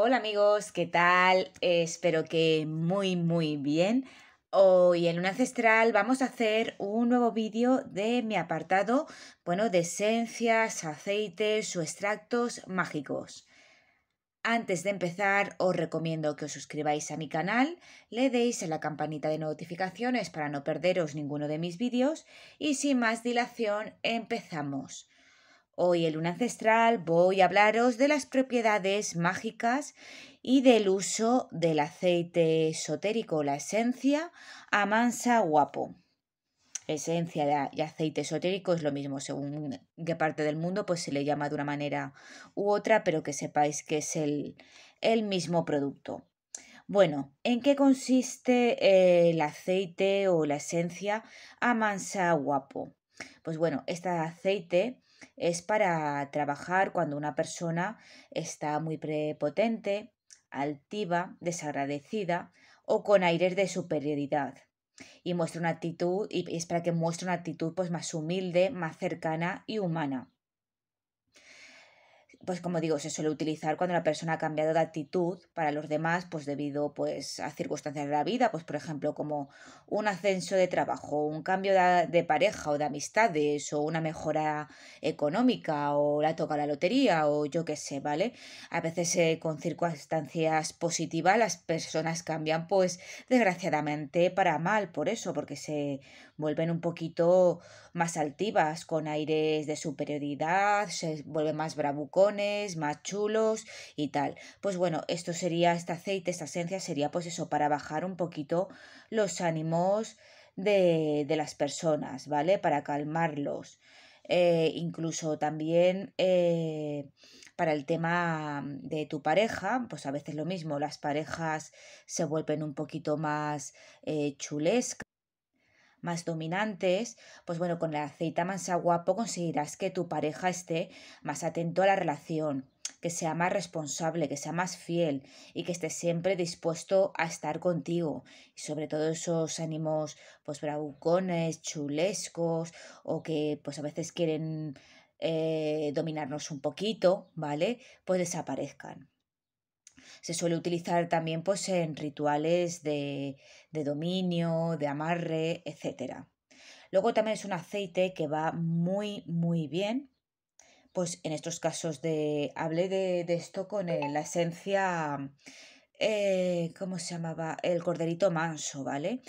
Hola amigos, ¿qué tal? espero que muy muy bien. Hoy en un ancestral vamos a hacer un nuevo vídeo de mi apartado, bueno, de esencias, aceites o extractos mágicos. Antes de empezar, os recomiendo que os suscribáis a mi canal, le deis a la campanita de notificaciones para no perderos ninguno de mis vídeos y sin más dilación, empezamos. Hoy en Luna Ancestral voy a hablaros de las propiedades mágicas y del uso del aceite esotérico, la esencia amansa guapo. Esencia y aceite esotérico es lo mismo, según qué parte del mundo pues se le llama de una manera u otra, pero que sepáis que es el, el mismo producto. Bueno, ¿en qué consiste eh, el aceite o la esencia amansa guapo? Pues bueno, este aceite es para trabajar cuando una persona está muy prepotente, altiva, desagradecida o con aires de superioridad. Y muestra una actitud, y es para que muestre una actitud pues, más humilde, más cercana y humana pues como digo, se suele utilizar cuando la persona ha cambiado de actitud para los demás, pues debido pues a circunstancias de la vida, pues por ejemplo como un ascenso de trabajo, un cambio de, pareja o de amistades o una mejora económica o la toca la lotería o yo qué sé, ¿vale? A veces eh, con circunstancias positivas las personas cambian pues desgraciadamente para mal, por eso, porque se vuelven un poquito más altivas, con aires de superioridad, se vuelven más bravucones más chulos y tal. Pues bueno, esto sería, este aceite, esta esencia sería pues eso, para bajar un poquito los ánimos de, de las personas, ¿vale? Para calmarlos. Eh, incluso también eh, para el tema de tu pareja, pues a veces lo mismo, las parejas se vuelven un poquito más eh, chulescas más dominantes, pues bueno, con el aceite mansa guapo conseguirás que tu pareja esté más atento a la relación, que sea más responsable, que sea más fiel y que esté siempre dispuesto a estar contigo. Y sobre todo esos ánimos, pues bravucones, chulescos o que pues a veces quieren eh, dominarnos un poquito, ¿vale? Pues desaparezcan. Se suele utilizar también pues, en rituales de, de dominio, de amarre, etc. Luego también es un aceite que va muy, muy bien. Pues en estos casos de. Hablé de, esto con la esencia. Eh, ¿Cómo se llamaba? El corderito manso, ¿vale?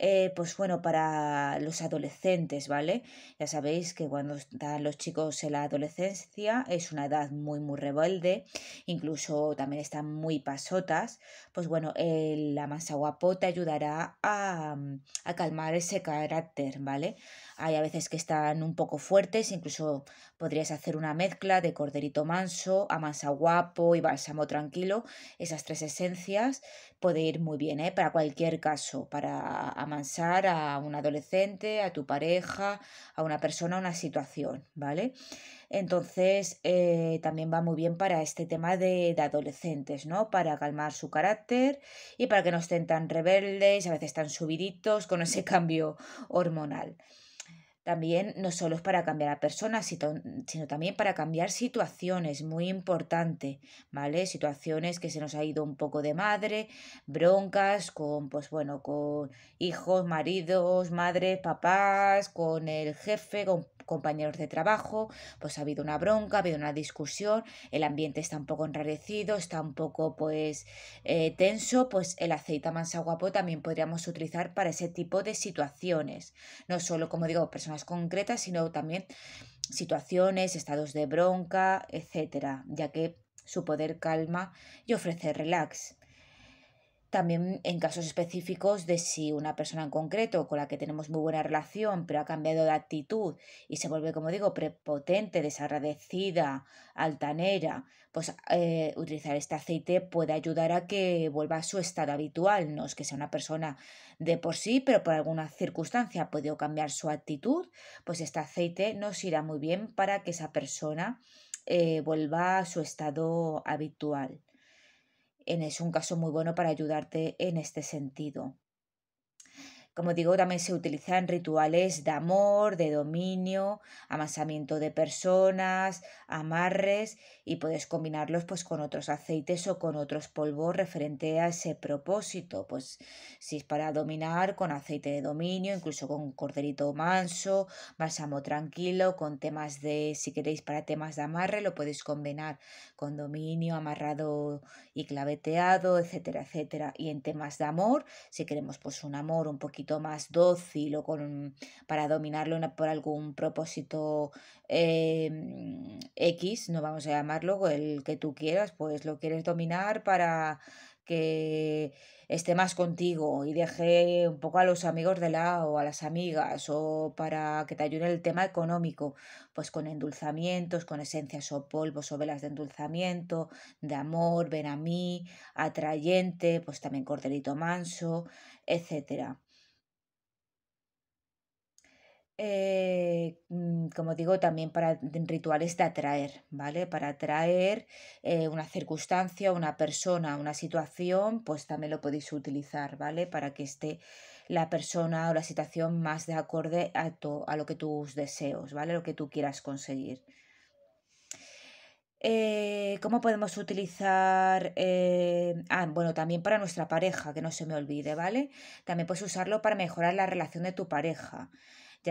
Eh, pues bueno, para los adolescentes, ¿vale? Ya sabéis que cuando están los chicos en la adolescencia es una edad muy, muy rebelde, incluso también están muy pasotas, pues bueno, la la guapo te ayudará a, mm, a calmar ese carácter, ¿vale? Hay a veces que están un poco fuertes, incluso podrías hacer una mezcla de corderito manso, amansa guapo y bálsamo tranquilo. Esas tres esencias puede ir muy bien ¿eh? para cualquier caso, para amansar a un adolescente, a tu pareja, a una persona, a una situación, ¿vale? Entonces, eh, también va muy bien para este tema de, de, adolescentes, ¿no? Para calmar su carácter y para que no estén tan rebeldes, a veces tan subiditos con ese cambio hormonal también no solo es para cambiar a personas, sino también para cambiar situaciones, muy importante, ¿vale? Situaciones que se nos ha ido un poco de madre, broncas con, pues bueno, con hijos, maridos, madres, papás, con el jefe, con compañeros de trabajo, pues ha habido una bronca, ha habido una discusión, el ambiente está un poco enrarecido, está un poco pues eh, tenso, pues el aceite mansaguapo también podríamos utilizar para ese tipo de situaciones, no solo como digo, personas concretas, sino también situaciones, estados de bronca, etcétera, ya que su poder calma y ofrece relax. También en casos específicos de si una persona en concreto con la que tenemos muy buena relación, pero ha cambiado de actitud y se vuelve, como digo, prepotente, desagradecida, altanera, pues eh, utilizar este aceite puede ayudar a que vuelva a su estado habitual. No es que sea una persona de por sí, pero por alguna circunstancia ha podido cambiar su actitud, pues este aceite nos irá muy bien para que esa persona eh, vuelva a su estado habitual es un caso muy bueno para ayudarte en este sentido. Como digo, también se utilizan rituales de amor, de dominio, amasamiento de personas, amarres y puedes combinarlos pues con otros aceites o con otros polvos referente a ese propósito. Pues si es para dominar, con aceite de dominio, incluso con corderito manso, bálsamo tranquilo, con temas de, si queréis para temas de amarre, lo podéis combinar con dominio, amarrado y claveteado, etcétera, etcétera. Y en temas de amor, si queremos pues un amor un poquito más dócil o con, para dominarlo por algún propósito em, X, no vamos a llamarlo, el que tú quieras, pues lo quieres dominar para que esté más contigo y deje un poco a los amigos de lado, a las amigas, o para que te ayude el tema económico, pues con endulzamientos, con esencias o polvos o velas de endulzamiento, de amor, ven a mí, atrayente, pues también corderito manso, etcétera. Eh, mm, como digo, también para rituales de atraer, ¿vale? Para atraer eh, una circunstancia, una persona, una situación, pues también lo podéis utilizar, ¿vale? Para que esté la persona o la situación más de acorde a, lo que tus deseos, ¿vale? Lo que tú quieras conseguir. Eh, ¿Cómo podemos utilizar? ah, bueno, también para nuestra pareja, que no se me olvide, ¿vale? También puedes usarlo para mejorar la relación de tu pareja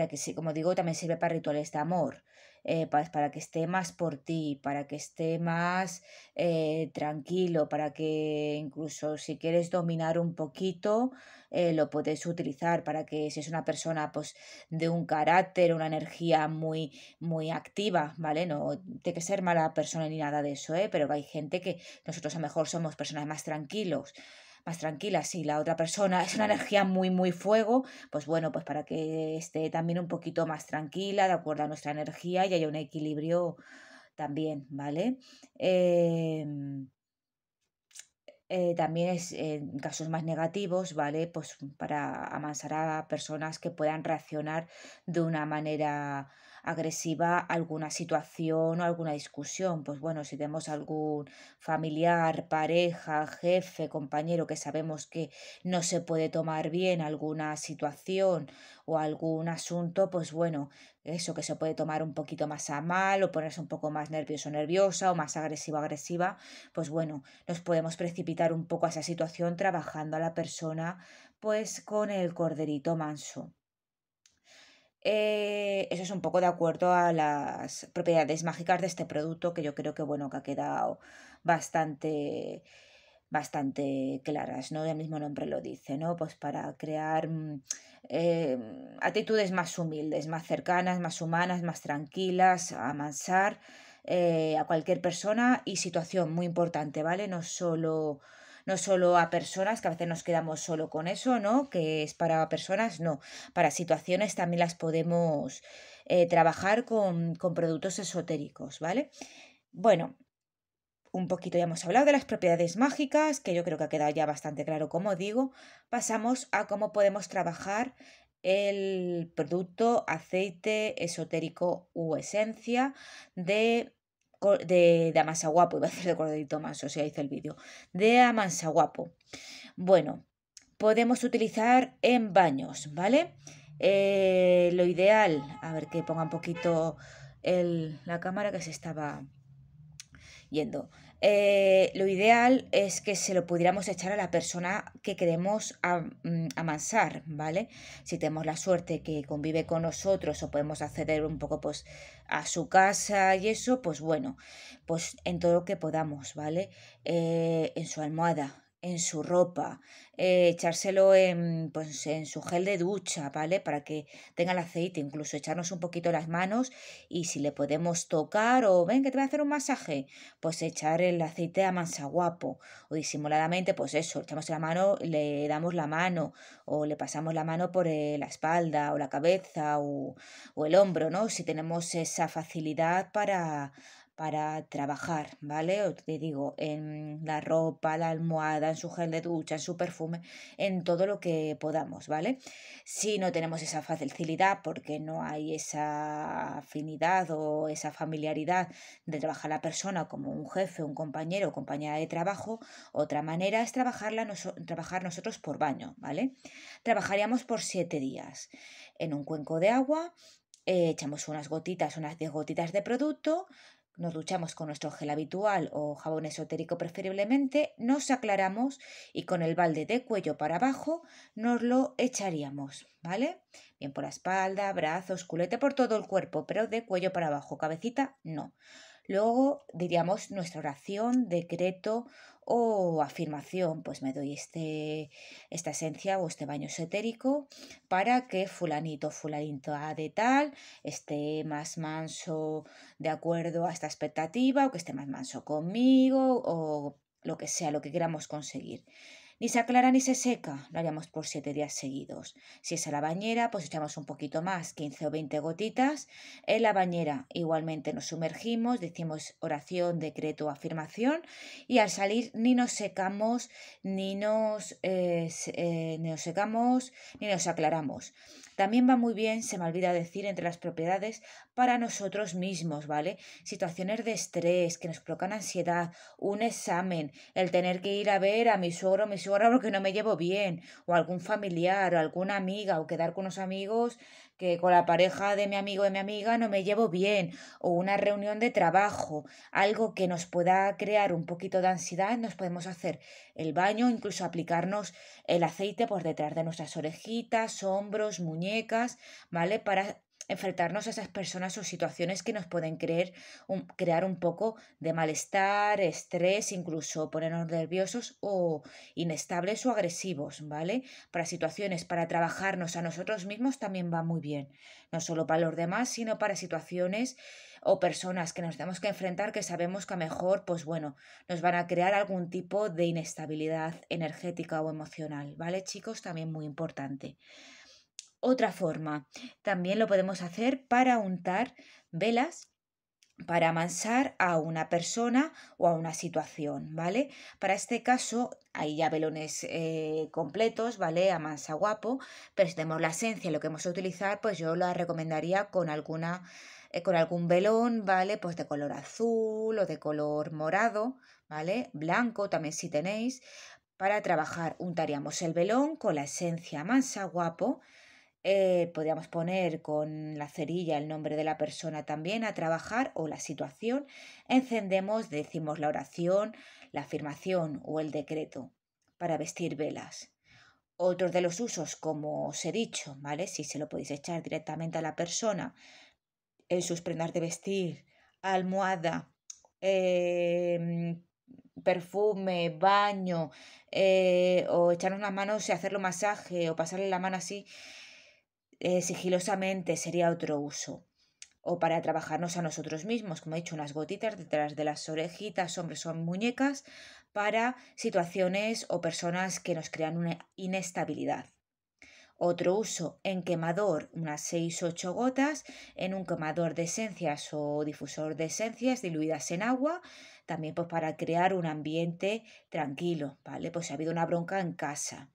que sí, como digo, también sirve para rituales de amor, eh, para, que esté más por ti, para que esté más eh, tranquilo, para que incluso si quieres dominar un poquito, eh, lo puedes utilizar, para que si es una persona pues, de un carácter, una energía muy, muy activa, ¿vale? No tiene que ser mala persona ni nada de eso, pero hay gente que nosotros a lo mejor somos personas más tranquilos más tranquila. Si la otra persona es una energía muy, muy fuego, pues bueno, pues para que esté también un poquito más tranquila, de acuerdo a nuestra energía y haya un equilibrio también, ¿vale? Em, eh, también es en casos más negativos, ¿vale? Pues para amansar a personas que puedan reaccionar de una manera agresiva alguna situación o alguna discusión. Pues bueno, si tenemos algún familiar, pareja, jefe, compañero que sabemos que no se puede tomar bien alguna situación o algún asunto, pues bueno, eso que se puede tomar un poquito más a mal o ponerse un poco más nervioso nerviosa o más agresivo agresiva, pues bueno, nos podemos precipitar un poco a esa situación trabajando a la persona pues con el corderito manso. Eh, eso es un poco de acuerdo a las propiedades mágicas de este producto que yo creo que bueno que ha quedado bastante bastante claras, ¿no? El mismo nombre lo dice, ¿no? Pues para crear mm, em, actitudes más humildes, más cercanas, más humanas, más tranquilas, amansar eh, a cualquier persona y situación muy importante, ¿vale? No solo no solo a personas, que a veces nos quedamos solo con eso, ¿no? Que es para personas, no, para situaciones también las podemos eh, trabajar con, con productos esotéricos, ¿vale? Bueno, un poquito ya hemos hablado de las propiedades mágicas, que yo creo que ha quedado ya bastante claro, como digo. Pasamos a cómo podemos trabajar el producto aceite esotérico u esencia de de, de guapo iba a decir de más o sea hice el vídeo, de guapo Bueno, podemos utilizar en baños, ¿vale? Eh, lo ideal, a ver que ponga un poquito la cámara que se estaba yendo. Eh, lo ideal es que se lo pudiéramos echar a la persona que queremos mm, amansar, ¿vale? Si tenemos la suerte que convive con nosotros o podemos acceder un poco pues a su casa y eso, pues bueno, pues en todo lo que podamos, ¿vale? Eh, en su almohada, en su ropa, eh, echárselo en, pues, en su gel de ducha, ¿vale? Para que tenga el aceite, incluso echarnos un poquito las manos y si le podemos tocar o ven que te voy a hacer un masaje, pues echar el aceite a guapo o disimuladamente, pues eso, echamos la mano, le damos la mano o le pasamos la mano por eh, la espalda o la cabeza o, o el hombro, ¿no? Si tenemos esa facilidad para para trabajar, ¿vale? te digo, en la ropa, la almohada, en su gel de ducha, en su perfume, en todo lo que podamos, ¿vale? Si no tenemos esa facilidad porque no hay esa afinidad o esa familiaridad de trabajar la persona como un jefe, un compañero o compañera de trabajo, otra manera es trabajarla trabajar nosotros por baño, ¿vale? Trabajaríamos por siete días en un cuenco de agua, eh, echamos unas gotitas, unas diez gotitas de producto, nos duchamos con nuestro gel habitual o jabón esotérico preferiblemente, nos aclaramos y con el balde de cuello para abajo nos lo echaríamos, ¿vale? Bien por la espalda, brazos, culete, por todo el cuerpo, pero de cuello para abajo, cabecita no. Luego diríamos nuestra oración, decreto o afirmación, pues me doy este, esta esencia o este baño esotérico para que fulanito, fulanita de tal esté más manso de acuerdo a esta expectativa o que esté más manso conmigo o lo que sea, lo que queramos conseguir y se aclara ni se seca, lo haríamos por siete días seguidos. Si es a la bañera, pues echamos un poquito más, 15 o 20 gotitas. En la bañera igualmente nos sumergimos, decimos oración, decreto, afirmación y al salir ni nos secamos, ni nos, eh, eh, nos secamos, ni nos aclaramos. También va muy bien, se me olvida decir, entre las propiedades para nosotros mismos, ¿vale? Situaciones de estrés que nos provocan ansiedad, un examen, el tener que ir a ver a mi suegro mi suegro ahora porque no me llevo bien, o algún familiar, o alguna amiga, o quedar con unos amigos que con la pareja de mi amigo o de mi amiga no me llevo bien, o una reunión de trabajo, algo que nos pueda crear un poquito de ansiedad, nos podemos hacer el baño, incluso aplicarnos el aceite por detrás de nuestras orejitas, hombros, muñecas, ¿vale? Para enfrentarnos a esas personas o situaciones que nos pueden crear un poco de malestar, estrés, incluso ponernos nerviosos o inestables o agresivos, ¿vale? Para situaciones, para trabajarnos a nosotros mismos también va muy bien, no solo para los demás, sino para situaciones o personas que nos tenemos que enfrentar que sabemos que a mejor, pues bueno, nos van a crear algún tipo de inestabilidad energética o emocional, ¿vale chicos? También muy importante otra forma. También lo podemos hacer para untar velas para amansar a una persona o a una situación, ¿vale? Para este caso hay ya velones eh, completos, ¿vale? Amansa guapo, pero si tenemos la esencia, lo que hemos a utilizar, pues yo la recomendaría con alguna eh, con algún velón, ¿vale? Pues de color azul o de color morado, ¿vale? Blanco también si tenéis. Para trabajar untaríamos el velón con la esencia mansa guapo, eh, podríamos poner con la cerilla el nombre de la persona también a trabajar o la situación. Encendemos, decimos la oración, la afirmación o el decreto para vestir velas. Otros de los usos, como os he dicho, ¿vale? Si se lo podéis echar directamente a la persona en sus prendas de vestir, almohada, eh, perfume, baño, eh, o echarnos las manos y hacerlo masaje, o pasarle la mano así eh, sigilosamente sería otro uso. O para trabajarnos a nosotros mismos, como he dicho, unas gotitas detrás de las orejitas, hombres son muñecas, para situaciones o personas que nos crean una inestabilidad. Otro uso en quemador, unas 6-8 gotas, en un quemador de esencias o difusor de esencias diluidas en agua, también pues para crear un ambiente tranquilo, ¿vale? Pues ha habido una bronca en casa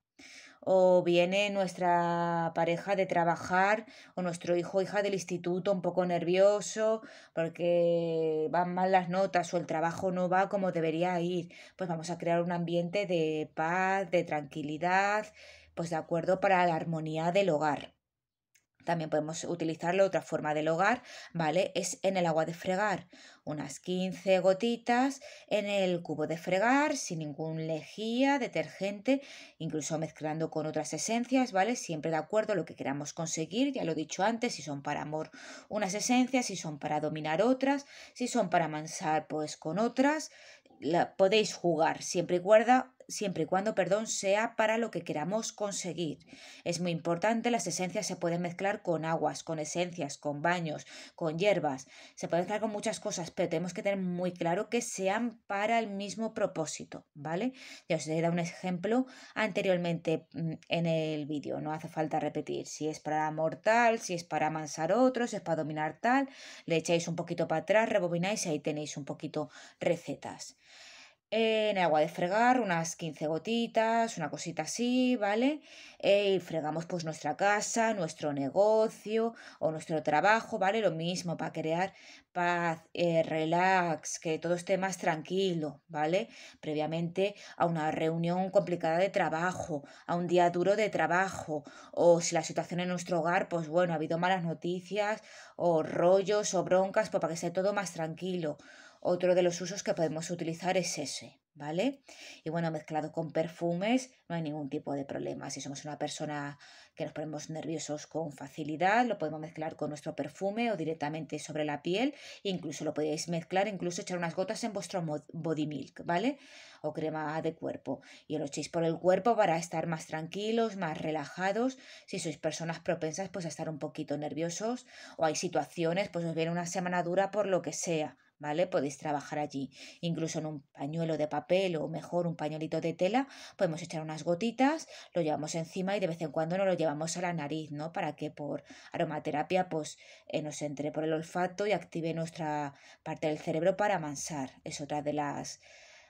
o viene nuestra pareja de trabajar o nuestro hijo o hija del instituto un poco nervioso porque van mal las notas o el trabajo no va como debería ir, pues vamos a crear un ambiente de paz, de tranquilidad, pues de acuerdo para la armonía del hogar. También podemos utilizarlo otra forma del hogar, ¿vale? Es en el agua de fregar, unas 15 gotitas en el cubo de fregar, sin ningún lejía, detergente, incluso mezclando con otras esencias, ¿vale? Siempre de acuerdo a lo que queramos conseguir, ya lo he dicho antes, si son para amor unas esencias, si son para dominar otras, si son para mansar pues con otras, la, podéis jugar siempre y guarda siempre y cuando, perdón, sea para lo que queramos conseguir. Es muy importante, las esencias se pueden mezclar con aguas, con esencias, con baños, con hierbas, se pueden mezclar con muchas cosas, pero tenemos que tener muy claro que sean para el mismo propósito, ¿vale? Ya os he dado un ejemplo anteriormente mm, en el vídeo, no hace falta repetir si es para mortal, si es para amansar otros, si es para dominar tal, le echáis un poquito para atrás, rebobináis y ahí tenéis un poquito recetas en agua de fregar unas 15 gotitas, una cosita así, ¿vale? Eh, y fregamos pues nuestra casa, nuestro negocio o nuestro trabajo, ¿vale? Lo mismo para crear paz, eh, relax, que todo esté más tranquilo, ¿vale? Previamente a una reunión complicada de trabajo, a un día duro de trabajo o si la situación en nuestro hogar, pues bueno, ha habido malas noticias o rollos o broncas, pues para que esté todo más tranquilo otro de los usos que podemos utilizar es ese, ¿vale? Y bueno, mezclado con perfumes no hay ningún tipo de problema. Si somos una persona que nos ponemos nerviosos con facilidad, lo podemos mezclar con nuestro perfume o directamente sobre la piel. Incluso lo podéis mezclar, incluso echar unas gotas en vuestro body milk, ¿vale? O crema de cuerpo. Y lo echéis por el cuerpo para estar más tranquilos, más relajados. Si sois personas propensas, pues a estar un poquito nerviosos o hay situaciones, pues os viene una semana dura por lo que sea ¿vale? Podéis trabajar allí. Incluso en un pañuelo de papel o mejor un pañuelito de tela, podemos echar unas gotitas, lo llevamos encima y de vez en cuando nos lo llevamos a la nariz, ¿no? Para que por aromaterapia pues eh, nos entre por el olfato y active nuestra parte del cerebro para amansar. Es otra de las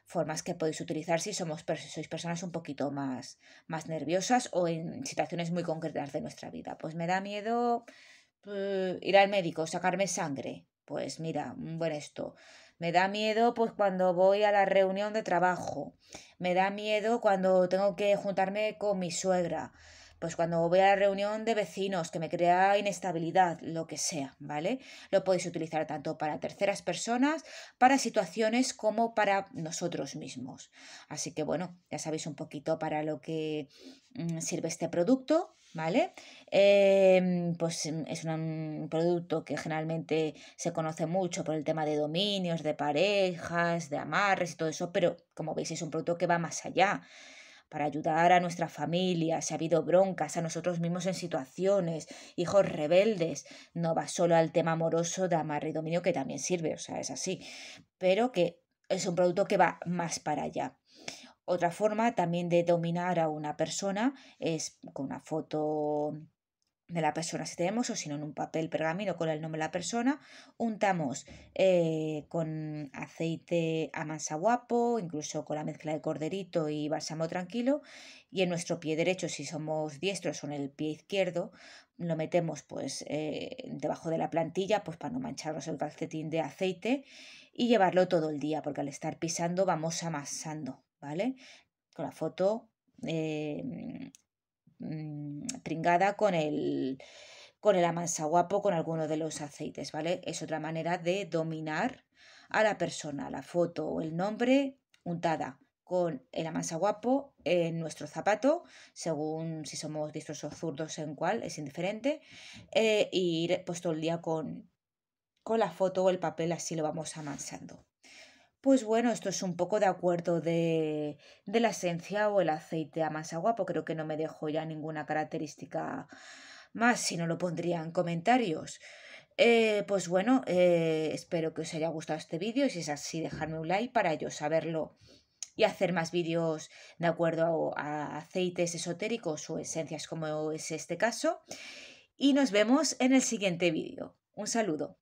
formas que podéis utilizar si somos, sois personas un poquito más, más nerviosas o en situaciones muy concretas de nuestra vida. Pues me da miedo eh, ir al médico, sacarme sangre. Pues mira, mm, bueno esto. Me da miedo pues cuando voy a la reunión de trabajo. Me da miedo cuando tengo que juntarme con mi suegra. Pues cuando voy a la reunión de vecinos, que me crea inestabilidad, lo que sea, ¿vale? Lo podéis utilizar tanto para terceras personas, para situaciones como para nosotros mismos. Así que bueno, ya sabéis un poquito para lo que mm, sirve este producto. ¿Vale? Em, pues em, es un producto que generalmente se conoce mucho por el tema de dominios, de parejas, de amarres y todo eso, pero como veis es un producto que va más allá para ayudar a nuestra familia, si ha habido broncas, a nosotros mismos en situaciones, hijos rebeldes, no va solo al tema amoroso de amarre y dominio, que también sirve, o sea, es así, pero que es un producto que va más para allá. Otra forma también de dominar a una persona es con una foto de la persona si tenemos, o si no, en un papel pergamino con el nombre de la persona. Untamos eh, con aceite mansa guapo, incluso con la mezcla de corderito y bálsamo tranquilo. Y en nuestro pie derecho, si somos diestros o en el pie izquierdo, lo metemos pues eh, debajo de la plantilla pues para no mancharnos el calcetín de aceite y llevarlo todo el día porque al estar pisando vamos amasando ¿vale? Con la foto eh, mm, pringada con el, con el amansaguapo, con alguno de los aceites, ¿vale? Es otra manera de dominar a la persona, la foto o el nombre untada con el guapo en nuestro zapato, según si somos diestros o zurdos en cual, es indiferente, eh, y ir puesto todo el día con, con la foto o el papel, así lo vamos amansando. Pues bueno, esto es un poco de acuerdo de, de la esencia o el aceite a más agua, porque creo que no me dejo ya ninguna característica más, si no lo pondría en comentarios. Eh, pues bueno, eh, espero que os haya gustado este vídeo si es así, dejadme un like para yo saberlo y hacer más vídeos de acuerdo a, aceites esotéricos o esencias como es este caso. Y nos vemos en el siguiente vídeo. Un saludo.